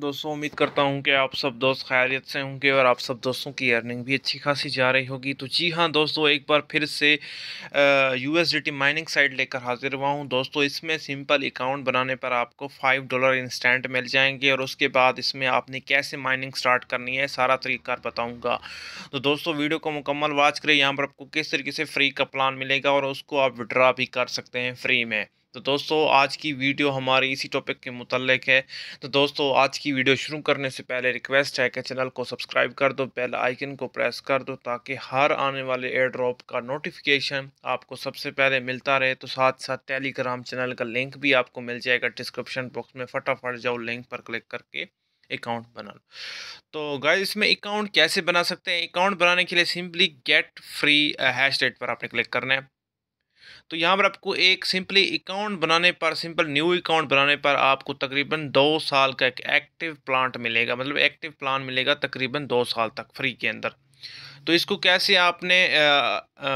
दोस्तों उम्मीद करता हूं कि आप सब दोस्त खैरियत से होंगे और आप सब दोस्तों की अर्निंग भी अच्छी खासी जा रही होगी तो जी हां दोस्तों एक बार फिर से यू टी माइनिंग साइट लेकर हाजिर हुआ हूं दोस्तों इसमें सिंपल अकाउंट बनाने पर आपको फाइव डॉलर इंस्टेंट मिल जाएंगे और उसके बाद इसमें आपने कैसे माइनिंग स्टार्ट करनी है सारा तरीक़ार बताऊँगा तो दोस्तों वीडियो को मुकम्मल वाच करें यहाँ पर आपको किस तरीके से फ्री का प्लान मिलेगा और उसको आप विड्रा भी कर सकते हैं फ्री में तो दोस्तों आज की वीडियो हमारी इसी टॉपिक के मुतलक है तो दोस्तों आज की वीडियो शुरू करने से पहले रिक्वेस्ट है कि चैनल को सब्सक्राइब कर दो बेल आइकन को प्रेस कर दो ताकि हर आने वाले एयर ड्रॉप का नोटिफिकेशन आपको सबसे पहले मिलता रहे तो साथ साथ टेलीग्राम चैनल का लिंक भी आपको मिल जाएगा डिस्क्रिप्शन बॉक्स में फटाफट जाओ लिंक पर क्लिक करके अकाउंट बना लो तो गाइस इसमें अकाउंट कैसे बना सकते हैं अकाउंट बनाने के लिए simply get free hash rate पर आपने क्लिक करना है तो यहाँ पर आपको एक सिंपली अकाउंट बनाने पर सिंपल न्यू अकाउंट बनाने पर आपको तकरीबन दो साल का एक एक्टिव प्लांट मिलेगा मतलब एक्टिव प्लान मिलेगा तकरीबन दो साल तक फ्री के अंदर तो इसको कैसे आपने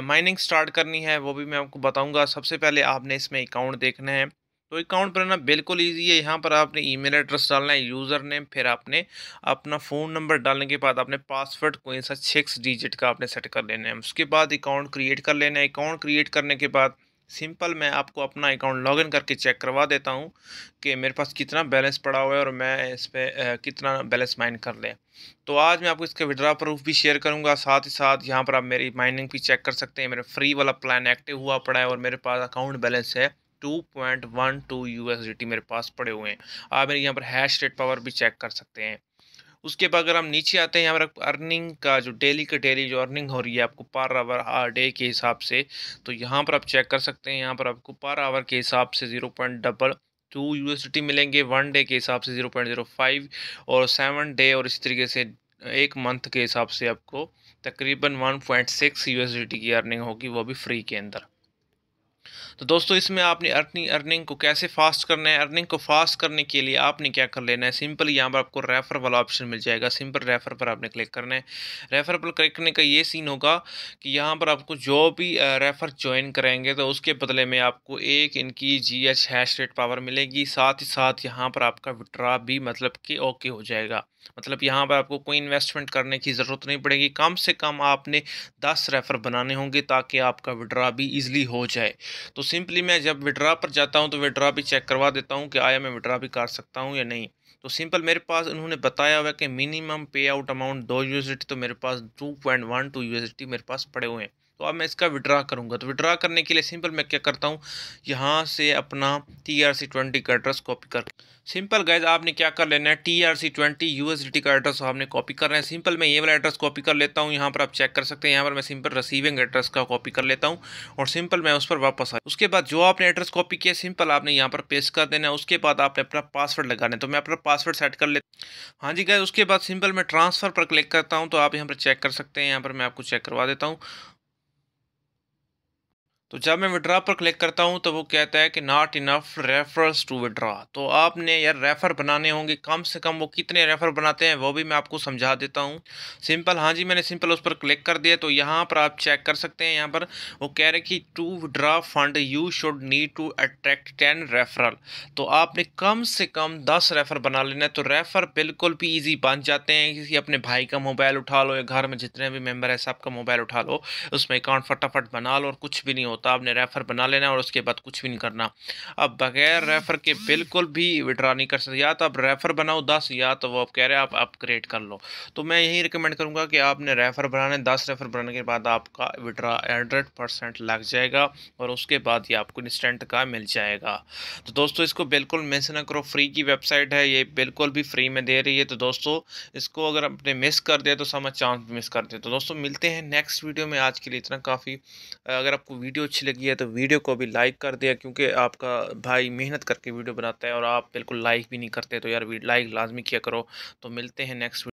माइनिंग स्टार्ट करनी है वो भी मैं आपको बताऊंगा सबसे पहले आपने इसमें अकाउंट देखना है तो अकाउंट बनाना बिल्कुल ईजी है यहाँ पर आपने ईमेल एड्रेस डालना है यूज़र नेम फिर आपने अपना फ़ोन नंबर डालने के बाद आपने पासवर्ड को ऐसा सिक्स डिजिट का आपने सेट कर लेना है उसके बाद अकाउंट क्रिएट कर लेना है अकाउंट क्रिएट करने के बाद सिंपल मैं आपको अपना अकाउंट लॉगिन करके चेक करवा देता हूँ कि मेरे पास कितना बैलेंस पड़ा हुआ है और मैं इस पर कितना बैलेंस माइन कर लें तो आज मैं आपको इसके विड्रा प्रूफ भी शेयर करूँगा साथ ही साथ यहाँ पर आप मेरी माइनिंग भी चेक कर सकते हैं मेरा फ्री वाला प्लान एक्टिव हुआ पड़ा है और मेरे पास अकाउंट बैलेंस है two point one two U S D T मेरे पास पड़े हुए हैं आप मेरे यहाँ पर हैश रेट पावर भी चेक कर सकते हैं उसके बाद अगर हम नीचे आते हैं यहाँ पर अर्निंग का जो डेली का डेली जो अर्निंग हो रही है आपको पर आवर हर डे के हिसाब से तो यहाँ पर आप चेक कर सकते हैं यहाँ पर आपको पर आवर के हिसाब से zero point double two T मिलेंगे वन डे के हिसाब से ज़ीरो पॉइंट ज़ीरो फाइव और सेवन डे और इस तरीके से एक मंथ के हिसाब से आपको तकरीबन वन पॉइंट सिक्स यूएसडी की अर्निंग होगी वो भी फ्री के अंदर तो दोस्तों इसमें आपने अर्निंग अर्निंग को कैसे फास्ट करना है अर्निंग को फास्ट करने के लिए आपने क्या कर लेना है सिंपल यहाँ पर आपको रेफर वाला ऑप्शन मिल जाएगा सिंपल रेफर पर आपने क्लिक करना है रेफर पर क्लिक करने का ये सीन होगा कि यहाँ पर आपको जो भी रेफर ज्वाइन करेंगे तो उसके बदले में आपको एक इनकी G H hash rate power मिलेगी साथ ही साथ यहाँ पर आपका विड्रा भी मतलब कि ओके हो जाएगा मतलब यहाँ पर आपको कोई इन्वेस्टमेंट करने की ज़रूरत नहीं पड़ेगी कम से कम आपने दस रेफर बनाने होंगे ताकि आपका विड्रा भी ईजिली हो जाए तो तो सिंपली मैं जब विड्रा पर जाता हूँ तो विड्रा भी चेक करवा देता हूँ कि आया मैं विड्रा भी कर सकता हूँ या नहीं तो सिंपल मेरे पास उन्होंने बताया हुआ है कि मिनिमम पे आउट अमाउंट दो यूनिवर्सिटी तो मेरे पास two point one two university मेरे पास पड़े हुए हैं तो अब मैं इसका विड्रा करूँगा तो विड्रा करने के लिए सिंपल मैं क्या करता हूँ यहाँ से अपना टी आर सी ट्वेंटी का एड्रेस कॉपी कर सिंपल गैज आपने क्या कर लेना है T R C twenty U S D का एड्रेस आपने कॉपी करना है सिंपल मैं ये वाला एड्रेस कॉपी कर लेता हूँ यहाँ पर आप चेक कर सकते हैं यहाँ पर मैं सिंपल रिसीविंग एड्रेस का कॉपी कर लेता हूँ और सिंपल मैं उस पर वापस आया उसके बाद जो आपने एड्रेस कॉपी किया सिंपल आपने यहाँ पर पेश कर देना है उसके बाद आपने अपना पासवर्ड लगाना है तो मैं अपना पासवर्ड सेट कर लेता हाँ जी गैज उसके बाद सिंपल मैं ट्रांसफ़र पर क्लिक करता हूँ तो आप यहाँ पर चेक कर सकते हैं यहाँ पर मैं आपको चेक करवा देता हूँ तो जब मैं विड्रा पर क्लिक करता हूँ तो वो कहता है कि not enough refer to withdraw तो आपने यार रेफ़र बनाने होंगे कम से कम वो कितने रेफ़र बनाते हैं वो भी मैं आपको समझा देता हूँ सिंपल हाँ जी मैंने सिंपल उस पर क्लिक कर दिया तो यहाँ पर आप चेक कर सकते हैं यहाँ पर वो कह रहे कि to withdraw fund you should need to attract ten referral तो आपने कम से कम दस रेफ़र बना लेना है तो रेफ़र बिल्कुल भी ईजी बन जाते हैं किसी अपने भाई का मोबाइल उठा लो या घर में जितने भी मेम्बर है सबका मोबाइल उठा लो उसमें अकाउंट फटाफट बना लो और कुछ भी नहीं होता तो आपने रेफ़र बना लेना और उसके बाद कुछ भी नहीं करना अब बगैर रेफ़र के बिल्कुल भी विड्रा नहीं कर सकते या तो आप रेफ़र बनाओ दस या तो वो आप कह रहे हैं आप अपग्रेड कर लो तो मैं यही रिकमेंड करूँगा कि आपने रेफ़र बनाने दस रेफ़र बनाने के बाद आपका विड्रा हंड्रेड परसेंट लग जाएगा और उसके बाद ही आपको इंस्टेंट का मिल जाएगा तो दोस्तों इसको बिल्कुल मिस ना करो फ्री की वेबसाइट है ये बिल्कुल भी फ्री में दे रही है तो दोस्तों इसको अगर आपने मिस कर दिया तो समझ चांस मिस कर दिया तो दोस्तों मिलते हैं नेक्स्ट वीडियो में आज के लिए इतना काफ़ी अगर आपको वीडियो अच्छी लगी है तो वीडियो को भी लाइक कर दिया क्योंकि आपका भाई मेहनत करके वीडियो बनाता है और आप बिल्कुल लाइक भी नहीं करते तो यार लाइक लाजमी किया करो तो मिलते हैं नेक्स्ट